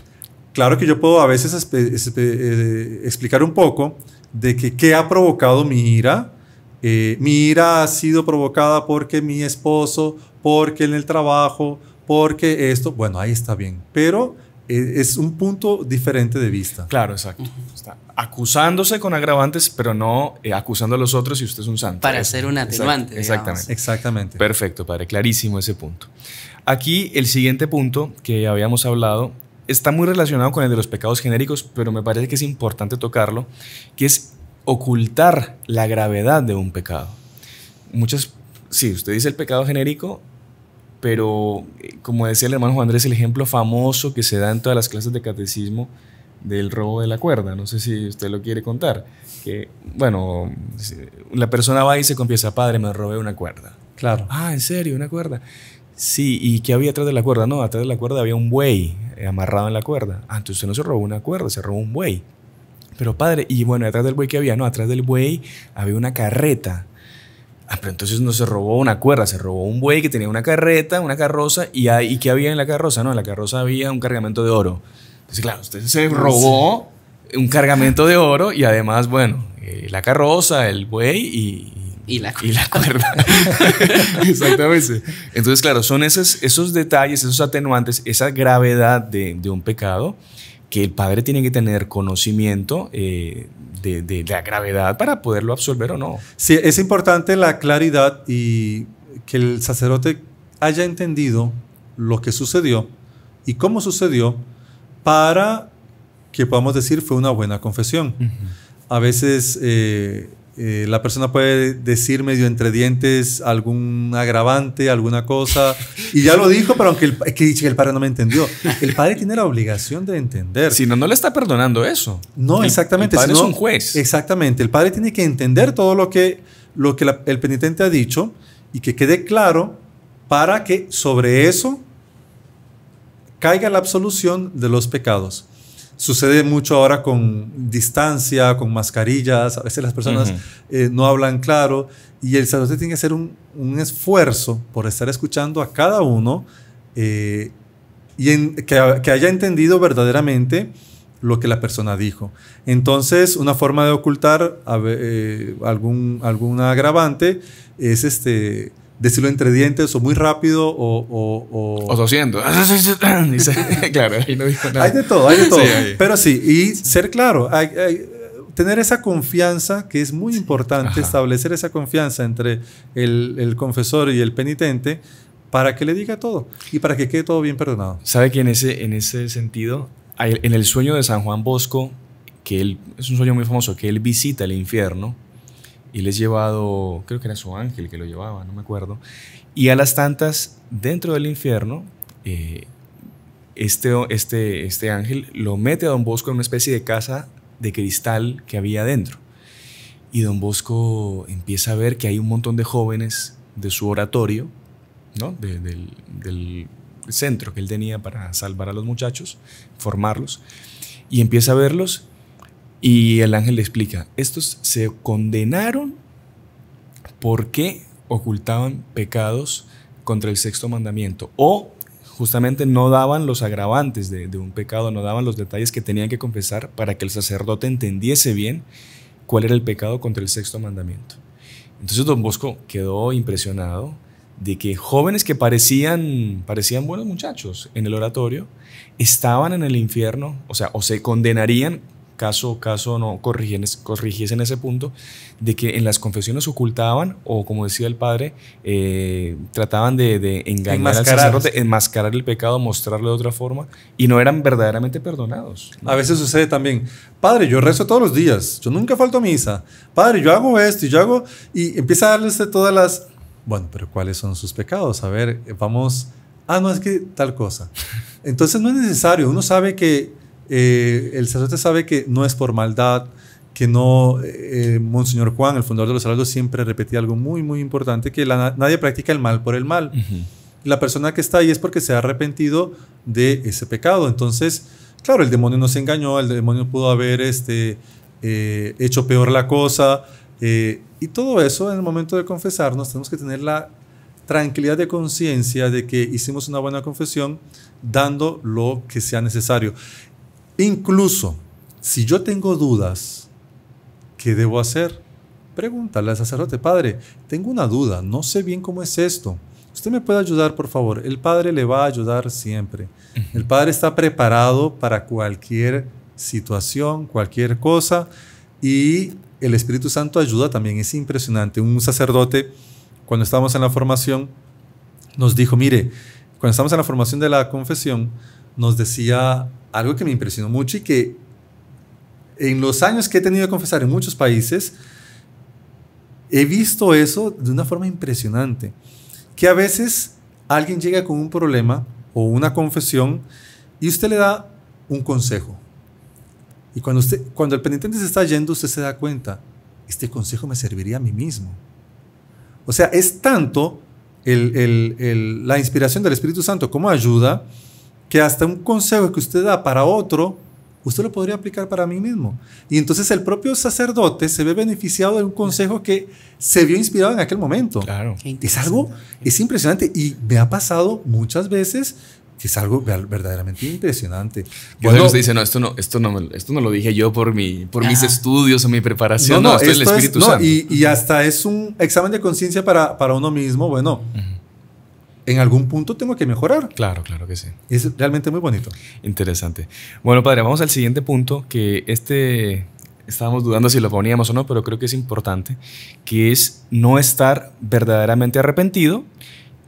Claro que yo puedo a veces eh, explicar un poco de que qué ha provocado mi ira. Eh, mi ira ha sido provocada porque mi esposo, porque en el trabajo, porque esto, bueno, ahí está bien. Pero e, es un punto diferente de vista. Claro, exacto. acusándose con agravantes, pero no eh, acusando a los otros Y usted es un santo. Para ser un atenuante. exactamente. Perfecto, padre, clarísimo ese punto. Aquí el siguiente punto que habíamos hablado está muy relacionado con el de los pecados genéricos, pero me parece que es importante tocarlo, que es ocultar la gravedad de un pecado. Muchas, si usted dice el pecado genérico, pero eh, como decía el hermano Juan Andrés, el ejemplo famoso que se da en todas las clases de catecismo del robo de la cuerda, no sé si usted lo quiere contar, que bueno, la persona va y se confiesa, padre, me robé una cuerda. Claro. Ah, en serio, una cuerda. Sí, ¿y qué había atrás de la cuerda? No, atrás de la cuerda había un buey eh, amarrado en la cuerda. Ah, entonces usted no se robó una cuerda, se robó un buey. Pero padre, y bueno, atrás del buey qué había, no, atrás del buey había una carreta Ah, pero entonces no se robó una cuerda, se robó un buey que tenía una carreta, una carroza, y, ahí ¿y qué había en la carroza? No, en la carroza había un cargamento de oro. Entonces, claro, usted se ah, robó un cargamento de oro y además, bueno, eh, la carroza, el buey y, la cuerda. Y la cuerda. Exactamente. Entonces, claro, son esos, esos detalles, esos atenuantes, esa gravedad de un pecado que el padre tiene que tener conocimiento eh, de, la gravedad para poderlo absolver o no. Sí, es importante la claridad y que el sacerdote haya entendido lo que sucedió y cómo sucedió para que podamos decir fue una buena confesión. A veces eh, eh, la persona puede decir medio entre dientes algún agravante, alguna cosa, y ya lo dijo, pero aunque el, que el padre no me entendió. El padre tiene la obligación de entender. Si no, no le está perdonando eso. No, exactamente. El padre es un juez. Exactamente. El padre tiene que entender todo lo que, lo que el penitente ha dicho y que quede claro para que sobre eso caiga la absolución de los pecados. Sucede mucho ahora con distancia, con mascarillas, a veces las personas eh, no hablan claro y el sacerdote tiene que hacer un, esfuerzo por estar escuchando a cada uno eh, y que, haya entendido verdaderamente lo que la persona dijo. Entonces, una forma de ocultar eh, algún, algún agravante es este decirlo entre dientes o muy rápido o... O, claro, ahí no nada. Hay de todo, hay de todo. Pero sí, y ser claro, tener esa confianza, que es muy importante, establecer esa confianza entre el, confesor y el penitente para que le diga todo y para que quede todo bien perdonado. ¿Sabe que en ese, en ese sentido, en el sueño de San Juan Bosco, que él, es un sueño muy famoso, que él visita el infierno, y les llevado, creo que era su ángel que lo llevaba, no me acuerdo. Y a las tantas, dentro del infierno, eh, este, este, este ángel lo mete a Don Bosco en una especie de casa de cristal que había adentro. Y Don Bosco empieza a ver que hay un montón de jóvenes de su oratorio, del, del centro que él tenía para salvar a los muchachos, formarlos, y empieza a verlos y el ángel le explica, estos se condenaron porque ocultaban pecados contra el sexto mandamiento o justamente no daban los agravantes de, un pecado, no daban los detalles que tenían que confesar para que el sacerdote entendiese bien cuál era el pecado contra el sexto mandamiento. Entonces don Bosco quedó impresionado de que jóvenes que parecían, parecían buenos muchachos en el oratorio estaban en el infierno, o sea, o se condenarían caso, caso no corrigiesen ese punto, de que en las confesiones ocultaban o, como decía el padre, eh, trataban de, engañar enmascarar. el pecado, mostrarlo de otra forma, y no eran verdaderamente perdonados. A veces sucede también, padre, yo rezo todos los días, yo nunca falto a misa, padre, yo hago esto y yo hago, y empieza a darles todas las, bueno, pero ¿cuáles son sus pecados? A ver, vamos, ah, no, es que tal cosa. Entonces no es necesario, uno sabe que eh, el sacerdote sabe que no es por maldad, que no, eh, eh, Monseñor Juan, el fundador de los Saludos, siempre repetía algo muy, muy importante, que nadie practica el mal por el mal. La persona que está ahí es porque se ha arrepentido de ese pecado. Entonces, claro, el demonio nos engañó, el demonio pudo haber este, hecho peor la cosa. y todo eso, en el momento de confesarnos, tenemos que tener la tranquilidad de conciencia de que hicimos una buena confesión dando lo que sea necesario. Incluso si yo tengo dudas, ¿qué debo hacer? Pregúntale al sacerdote, padre, tengo una duda, no sé bien cómo es esto. Usted me puede ayudar, por favor. El padre le va a ayudar siempre. El padre está preparado para cualquier situación, cualquier cosa. Y el Espíritu Santo ayuda también. Es impresionante. Un sacerdote, cuando estábamos en la formación, nos dijo, mire, cuando estábamos en la formación de la confesión, nos decía algo que me impresionó mucho y que en los años que he tenido que confesar en muchos países, he visto eso de una forma impresionante. Que a veces alguien llega con un problema o una confesión y usted le da un consejo. Y cuando, usted, cuando el penitente se está yendo, usted se da cuenta, este consejo me serviría a mí mismo. O sea, es tanto la inspiración del Espíritu Santo como ayuda que hasta un consejo que usted da para otro, usted lo podría aplicar para mí mismo. Y entonces el propio sacerdote se ve beneficiado de un consejo que se vio inspirado en aquel momento. Claro. Es algo, es impresionante y me ha pasado muchas veces que es algo verdaderamente impresionante. Cuando usted dice, no, esto no, esto no, esto no lo dije yo por, mi, por mis estudios o mi preparación, no, esto, es el Espíritu Santo. No, y, hasta es un examen de conciencia para, para uno mismo, bueno, en algún punto tengo que mejorar. Claro, claro que sí. Es realmente muy bonito. Interesante. Bueno, padre, vamos al siguiente punto, que este estábamos dudando si lo poníamos o no, pero creo que es importante, que es no estar verdaderamente arrepentido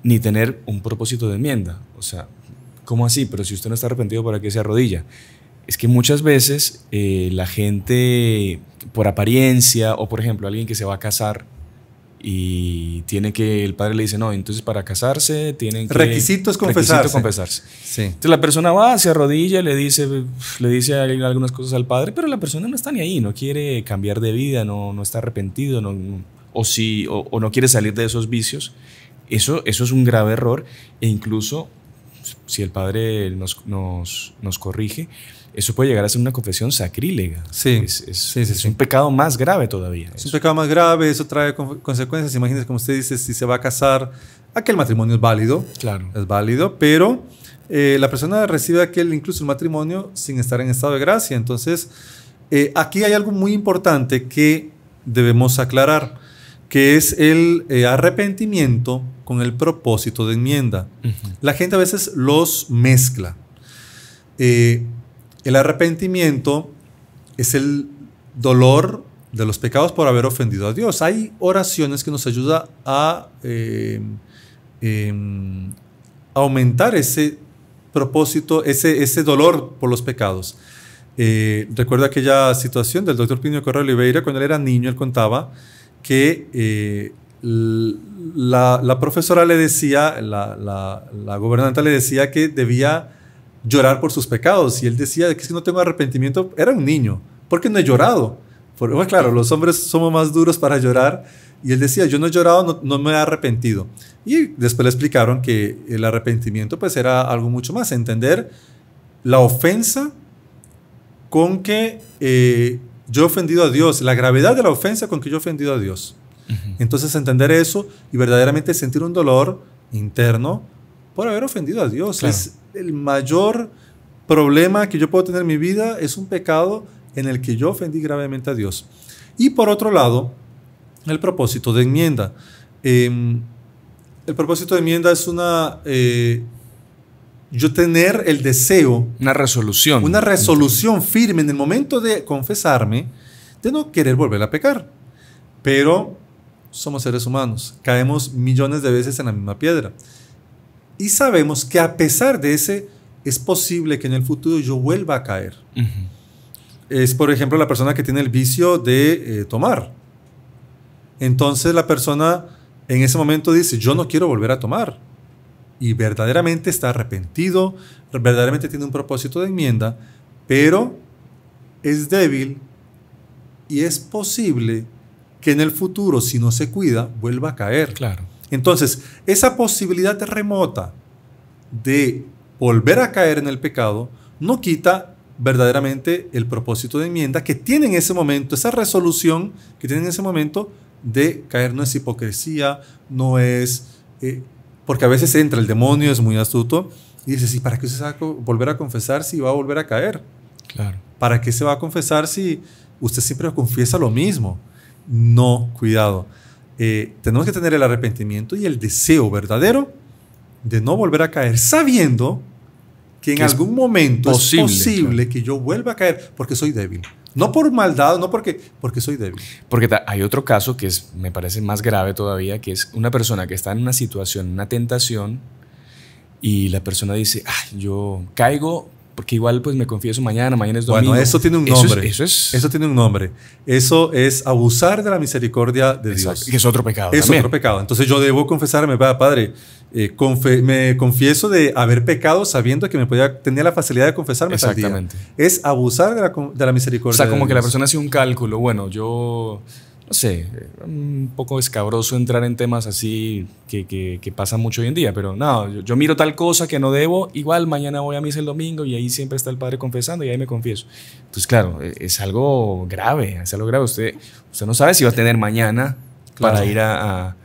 ni tener un propósito de enmienda. O sea, ¿cómo así? Pero si usted no está arrepentido, ¿para qué se arrodilla? Es que muchas veces eh, la gente, por apariencia, o por ejemplo, alguien que se va a casar y tiene que, el padre le dice, no, entonces para casarse tienen que... Requisitos confesarse. requisitos confesarse. Sí. Entonces la persona va, se arrodilla, le dice, le dice algunas cosas al padre, pero la persona no está ni ahí, no quiere cambiar de vida, no, no está arrepentido, no, o, si, o, no quiere salir de esos vicios. Eso, eso es un grave error e incluso pues, si el padre nos, nos, nos corrige, eso puede llegar a ser una confesión sacrílega. Sí. Es, un pecado más grave todavía. Es un pecado más grave, eso trae consecuencias. Imagínense, como usted dice, si se va a casar, aquel matrimonio es válido. Claro. Es válido, pero eh, la persona recibe aquel, incluso el matrimonio, sin estar en estado de gracia. Entonces, eh, aquí hay algo muy importante que debemos aclarar, que es el eh, arrepentimiento con el propósito de enmienda. La gente a veces los mezcla. Eh, el arrepentimiento es el dolor de los pecados por haber ofendido a Dios. Hay oraciones que nos ayuda a em, em, aumentar ese propósito, ese, ese dolor por los pecados. Eh, recuerdo aquella situación del doctor Pino Correa Oliveira, cuando él era niño, él contaba que eh, la, profesora le decía, la, la, la, le decía que debía llorar por sus pecados. Y él decía que si no tengo arrepentimiento, era un niño, porque no he llorado. Porque, claro, los hombres somos más duros para llorar. Y él decía, yo no he llorado, no, me he arrepentido. Y después le explicaron que el arrepentimiento pues era algo mucho más, entender la ofensa con que eh, yo he ofendido a Dios, la gravedad de la ofensa con que yo he ofendido a Dios. Entonces entender eso y verdaderamente sentir un dolor interno por haber ofendido a Dios. Es el mayor problema que yo puedo tener en mi vida, es un pecado en el que yo ofendí gravemente a Dios. Y por otro lado, el propósito de enmienda. Em, el propósito de enmienda es una... Eh, yo tener el deseo... Una resolución. Una resolución firme en el momento de confesarme, de no querer volver a pecar. Pero somos seres humanos, caemos millones de veces en la misma piedra. Y sabemos que a pesar de ese, es posible que en el futuro yo vuelva a caer. Es, por ejemplo, la persona que tiene el vicio de eh, tomar. Entonces la persona en ese momento dice, yo no quiero volver a tomar. Y verdaderamente está arrepentido, verdaderamente tiene un propósito de enmienda, pero es débil y es posible que en el futuro, si no se cuida, vuelva a caer. Claro. Entonces, esa posibilidad remota de volver a caer en el pecado no quita verdaderamente el propósito de enmienda que tiene en ese momento, esa resolución que tiene en ese momento de caer no es hipocresía, no es... Eh, porque a veces entra el demonio, es muy astuto, y dice, si para qué se va a volver a confesar si va a volver a caer? Claro. ¿Para qué se va a confesar si usted siempre confiesa lo mismo? No, cuidado. Eh, tenemos que tener el arrepentimiento y el deseo verdadero de no volver a caer, sabiendo que en algún momento es posible que yo vuelva a caer porque soy débil. No por maldad, no porque, porque soy débil. Porque hay otro caso que es, me parece más grave todavía, que es una persona que está en una situación, una tentación, y la persona dice, yo caigo porque igual pues me confieso mañana, mañana es domingo. Bueno, eso tiene un nombre. Eso, es, eso, tiene un nombre. Eso es abusar de la misericordia de Dios. Que es otro pecado. Es otro pecado. Entonces yo debo confesarme, Padre, eh, me confieso de haber pecado sabiendo que me podía, tenía la facilidad de confesarme. Exactamente. Es abusar de la, de la misericordia. O sea, como que la persona hace un cálculo, bueno, yo no sé, eh, un poco escabroso entrar en temas así que, que, mucho hoy en día, pero no, yo, miro tal cosa que no debo, igual mañana voy a misa el domingo y ahí siempre está el padre confesando y ahí me confieso. Entonces, claro, e, es, algo grave, es algo grave. Usted, usted no sabe si va a tener mañana para ir a,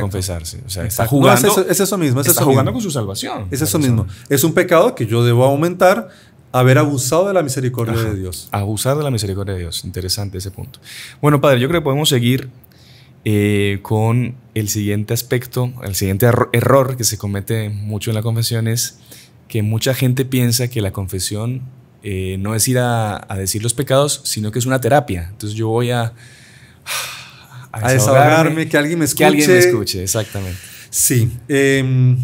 confesarse. O sea, está jugando. es, eso, mismo. está jugando con su salvación. Es eso mismo. Es un pecado que yo debo aumentar Haber abusado de la misericordia de Dios. abusado de la misericordia de Dios. Interesante ese punto. Bueno, padre, yo creo que podemos seguir eh, con el siguiente aspecto, el siguiente error que se comete mucho en la confesión es que mucha gente piensa que la confesión eh, no es ir a, decir los pecados, sino que es una terapia. Entonces yo voy a, a, desahogarme, que alguien me escuche. Que alguien me escuche, exactamente. Sí. Em,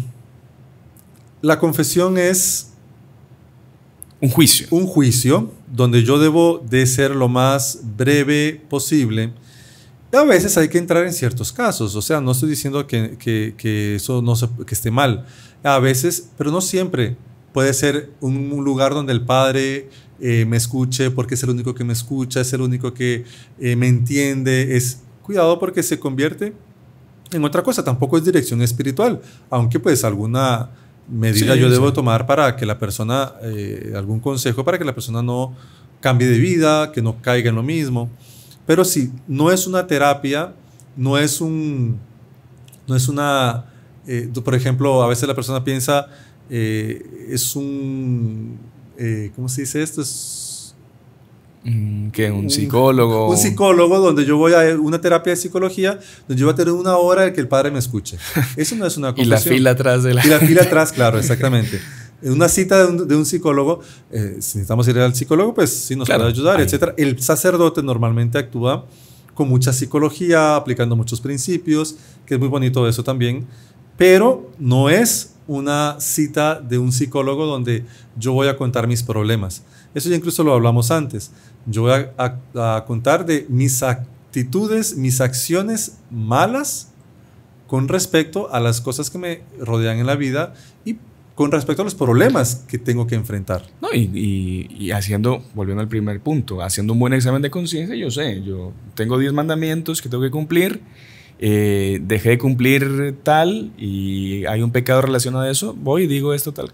la confesión es un juicio. Un juicio donde yo debo de ser lo más breve posible. a veces hay que entrar en ciertos casos, o sea, no estoy diciendo que, eso no esté mal. A veces, pero no siempre, puede ser un, lugar donde el padre eh, me escuche porque es el único que me escucha, es el único que eh, me entiende. Es cuidado porque se convierte en otra cosa, tampoco es dirección espiritual, aunque pues alguna medida yo debo tomar para que la persona, eh, algún consejo para que la persona no cambie de vida, que no caiga en lo mismo? Pero sí, no es una terapia, no es un, no es una, eh, por ejemplo, a veces la persona piensa, eh, es un, ¿cómo se dice esto? Es Mm, que un psicólogo. Un psicólogo donde yo voy a una terapia de psicología, donde yo voy a tener una hora de que el padre me escuche. Eso no es una cosa. y la fila atrás de la... Y la fila atrás, claro, exactamente. una cita de un, psicólogo, eh, si necesitamos ir al psicólogo, pues sí nos va puede ayudar, etc. El sacerdote normalmente actúa con mucha psicología, aplicando muchos principios, que es muy bonito eso también, pero no es una cita de un psicólogo donde yo voy a contar mis problemas. Eso ya incluso lo hablamos antes. Yo voy a, contar de mis actitudes, mis acciones malas con respecto a las cosas que me rodean en la vida y con respecto a los problemas que tengo que enfrentar. No, y, y, y haciendo, volviendo al primer punto, haciendo un buen examen de conciencia, yo sé, yo tengo 10 mandamientos que tengo que cumplir, eh, dejé de cumplir tal y hay un pecado relacionado a eso, voy y digo esto tal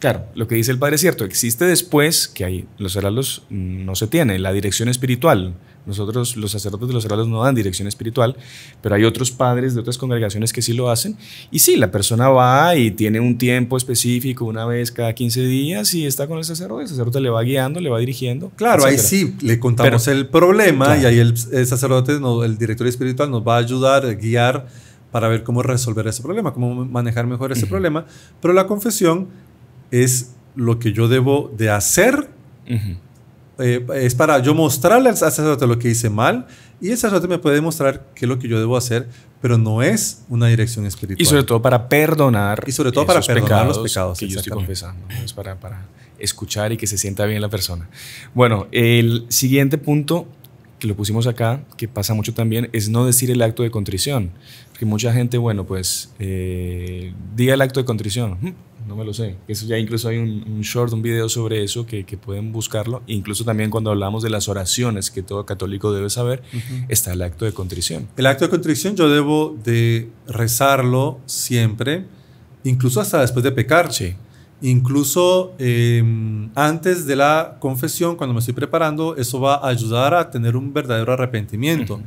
Claro, lo que dice el padre es cierto, existe después que hay, los heraldos no se tiene, la dirección espiritual. Nosotros, los sacerdotes de los heraldos, no dan dirección espiritual, pero hay otros padres de otras congregaciones que sí lo hacen. Y sí, la persona va y tiene un tiempo específico, una vez cada 15 días, y está con el sacerdote. El sacerdote le va guiando, le va dirigiendo. Claro, ahí sí le contamos el problema y ahí el, sacerdote, el director espiritual, nos va a ayudar a guiar para ver cómo resolver ese problema, cómo manejar mejor ese problema. Pero la confesión es lo que yo debo de hacer. Eh, es para yo mostrarle al sacerdote lo que hice mal y esa suerte me puede demostrar qué es lo que yo debo hacer, pero no es una dirección espiritual. Y sobre todo para perdonar. Y sobre todo para perdonar los pecados que yo estoy confesando. Es para, escuchar y que se sienta bien la persona. Bueno, el siguiente punto que lo pusimos acá, que pasa mucho también, es no decir el acto de contrición. Porque mucha gente, bueno, pues eh, diga el acto de contrición no me lo sé. Eso ya incluso hay un, short, un video sobre eso que, que, pueden buscarlo. Incluso también cuando hablamos de las oraciones que todo católico debe saber, está el acto de contrición. El acto de contrición yo debo de rezarlo siempre, incluso hasta después de pecar. Incluso em, antes de la confesión, cuando me estoy preparando, eso va a ayudar a tener un verdadero arrepentimiento.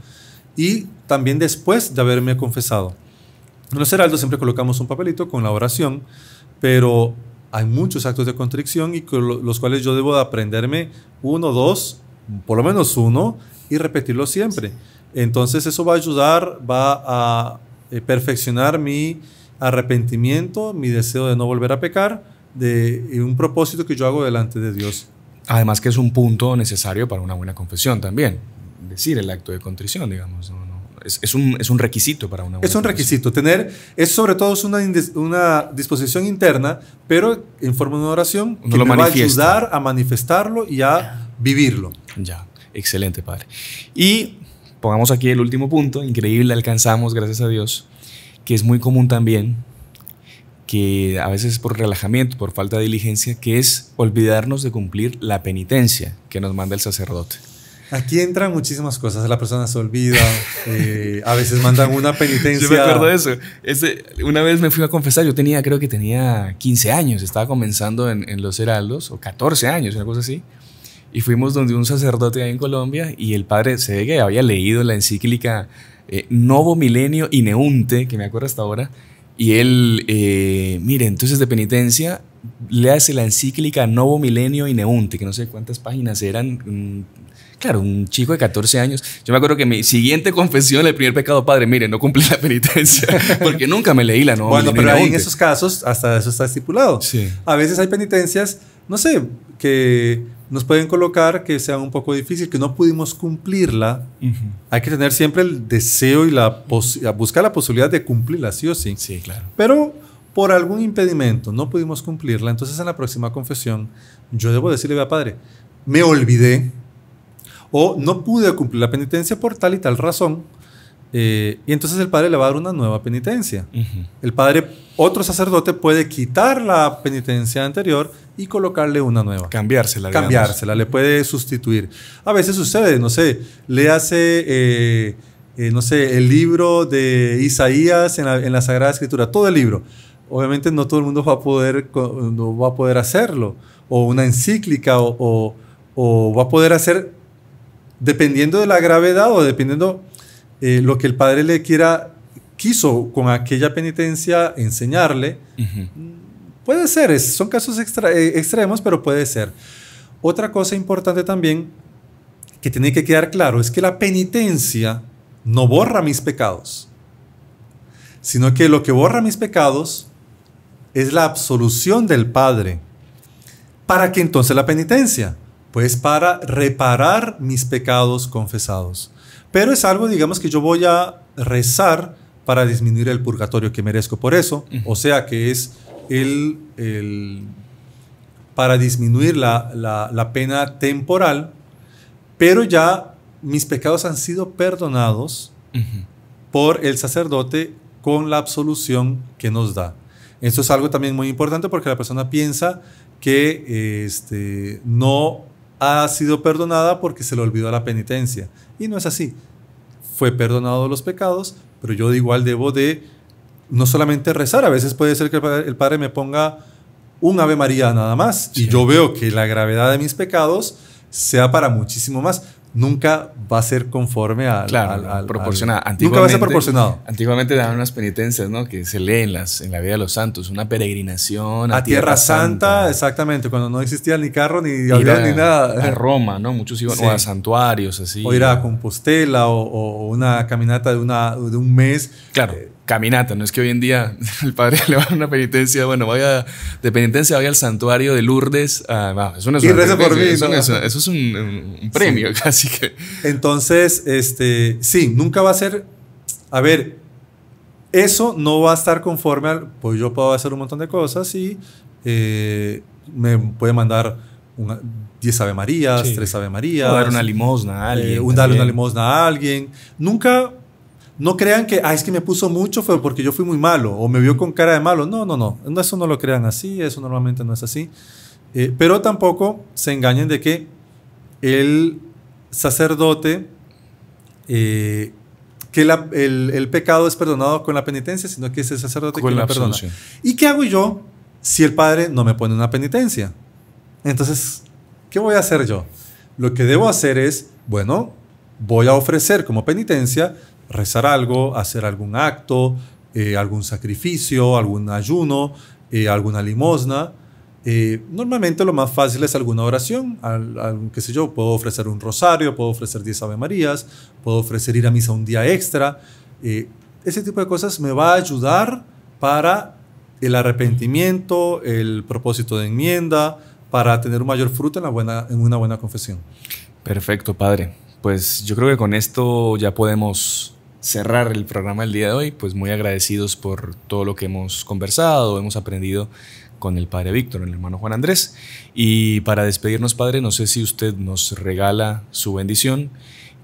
Y también después de haberme confesado. En los heraldos siempre colocamos un papelito con la oración pero hay muchos actos de contrición y con los cuales yo debo aprenderme uno, dos, por lo menos uno, y repetirlo siempre. Entonces eso va a ayudar, va a eh, perfeccionar mi arrepentimiento, mi deseo de no volver a pecar, de, un propósito que yo hago delante de Dios. Además que es un punto necesario para una buena confesión también, decir el acto de contrición, digamos es, un, requisito para una Es un requisito. Tener, es sobre todo es una, disposición interna, pero en forma de oración que va a ayudar a manifestarlo y a vivirlo. Ya, excelente, padre. Y pongamos aquí el último punto, increíble, alcanzamos, gracias a Dios, que es muy común también, que a veces por relajamiento, por falta de diligencia, que es olvidarnos de cumplir la penitencia que nos manda el sacerdote. Aquí entran muchísimas cosas. La persona se olvida. Eh, a veces mandan una penitencia. Yo me acuerdo de eso. una vez me fui a confesar. Yo tenía, creo que tenía 15 años. Estaba comenzando en, Los Heraldos, o 14 años, una cosa así. Y fuimos donde un sacerdote ahí en Colombia y el padre se que había leído la encíclica eh, Novo Milenio Ineunte, que me acuerdo hasta ahora. Y él, eh, mire, entonces de penitencia, le hace la encíclica Novo Milenio Ineunte, que no sé cuántas páginas eran, mm, claro, un chico de 14 años, yo me acuerdo que mi siguiente confesión, el primer pecado, padre, mire, no cumplí la penitencia, porque nunca me leí la no Bueno, pero en esos casos, hasta eso está estipulado. Sí. A veces hay penitencias, no sé, que nos pueden colocar que sea un poco difícil, que no pudimos cumplirla. Hay que tener siempre el deseo y la buscar la posibilidad de cumplirla, sí o sí. Sí, claro. Pero por algún impedimento no pudimos cumplirla, entonces en la próxima confesión yo debo decirle, a padre, me olvidé o no pude cumplir la penitencia por tal y tal razón. Eh, y entonces el padre le va a dar una nueva penitencia. El padre, otro sacerdote puede quitar la penitencia anterior y colocarle una nueva. Cambiársela. Cambiársela, le puede sustituir. A veces sucede, no sé, le hace, eh, eh, no sé, el libro de Isaías en la, Sagrada Escritura, todo el libro. Obviamente no todo el mundo va a poder, no va a poder hacerlo, o una encíclica, o, o va a poder hacer dependiendo de la gravedad o dependiendo eh, lo que el padre le quiera, quiso con aquella penitencia enseñarle, puede ser, son casos eh, extremos, pero puede ser. Otra cosa importante también que tiene que quedar claro es que la penitencia no borra mis pecados, sino que lo que borra mis pecados es la absolución del Padre. ¿Para qué entonces la penitencia? Pues para reparar mis pecados confesados. Pero es algo, digamos, que yo voy a rezar para disminuir el purgatorio que merezco por eso. O sea que es el, para disminuir la, pena temporal, pero ya mis pecados han sido perdonados por el sacerdote con la absolución que nos da. Esto es algo también muy importante porque la persona piensa que este, no ha sido perdonada porque se le olvidó la penitencia. Y no es así. Fue perdonado los pecados, pero yo de igual debo de no solamente rezar, a veces puede ser que el Padre me ponga un Ave María nada más y yo veo que la gravedad de mis pecados sea para muchísimo más nunca va a ser conforme a... al, nunca va a ser proporcionado. Antiguamente daban unas penitencias, ¿no? Que se leen las, en la vida de los santos, una peregrinación a, Tierra, Santa, Exactamente, cuando no existía ni carro, ni avión, ni nada. A Roma, ¿no? Muchos iban o a santuarios, así. O ir a Compostela o, una caminata de, una, de un mes. Claro. Eh, caminata, no es que hoy en día el padre le va a una penitencia, bueno, vaya de penitencia, vaya al santuario de Lourdes, ah, eso es y reza por mí. Eso, es un, premio, que. Entonces, este, sí, nunca va a ser, a ver, eso no va a estar conforme al, pues yo puedo hacer un montón de cosas y eh, me puede mandar Diez 10 Ave Marías, Ave Marías. dar una limosna a eh, alguien. un darle una limosna a alguien. Nunca no crean que, ah, es que me puso mucho fue porque yo fui muy malo o me vio con cara de malo. No, no, no. Eso no lo crean así, eso normalmente no es así. Eh, pero tampoco se engañen de que el sacerdote, eh, que el, pecado es perdonado con la penitencia, sino que es el sacerdote con que la perdona. ¿Y qué hago yo si el padre no me pone una penitencia? Entonces, ¿qué voy a hacer yo? Lo que debo hacer es, bueno, voy a ofrecer como penitencia rezar algo, hacer algún acto, eh, algún sacrificio, algún ayuno, eh, alguna limosna. Eh, normalmente lo más fácil es alguna oración, al, qué sé yo, puedo ofrecer un rosario, puedo ofrecer 10 Ave Marías, puedo ofrecer ir a misa un día extra. ese tipo de cosas me va a ayudar para el arrepentimiento, el propósito de enmienda, para tener un mayor fruto en una buena confesión. Perfecto, Padre. Pues yo creo que con esto ya podemos cerrar el programa el día de hoy, pues muy agradecidos por todo lo que hemos conversado, hemos aprendido con el padre Víctor, el hermano Juan Andrés. Y para despedirnos, padre, no sé si usted nos regala su bendición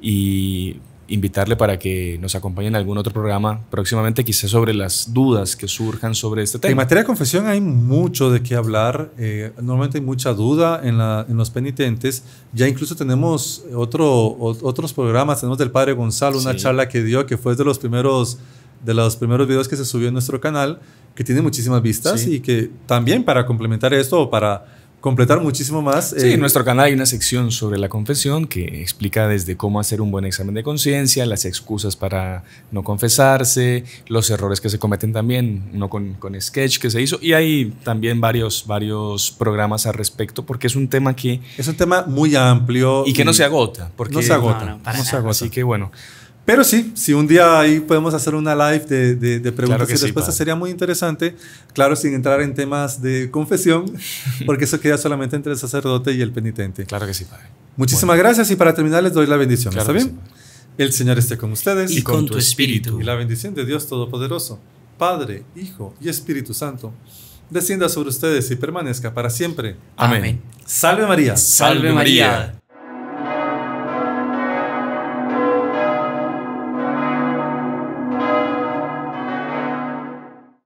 y invitarle para que nos acompañe en algún otro programa próximamente, quizás sobre las dudas que surjan sobre este tema. En materia de confesión hay mucho de qué hablar. Eh, normalmente hay mucha duda en, los penitentes. Ya incluso tenemos otro, otros programas. Tenemos del Padre Gonzalo, una charla que dio que fue de los primeros de los primeros videos que se subió en nuestro canal, que tiene muchísimas vistas y que también para complementar esto o para completar muchísimo más. Sí, eh, en nuestro canal hay una sección sobre la confesión que explica desde cómo hacer un buen examen de conciencia, las excusas para no confesarse, los errores que se cometen también, No con, sketch que se hizo, y hay también varios, varios programas al respecto porque es un tema que... Es un tema muy amplio. Y que no se agota. Porque se agota. no se agota. Así que bueno, pero sí, si un día ahí podemos hacer una live de, preguntas y respuestas, sería muy interesante. Claro, sin entrar en temas de confesión, porque eso queda solamente entre el sacerdote y el penitente. Claro que sí, Padre. Muchísimas gracias y para terminar les doy la bendición. ¿Está bien? el Señor esté con ustedes. Y, con, tu espíritu. Y la bendición de Dios Todopoderoso, Padre, Hijo y Espíritu Santo, descienda sobre ustedes y permanezca para siempre. Amén. Salve María. Salve María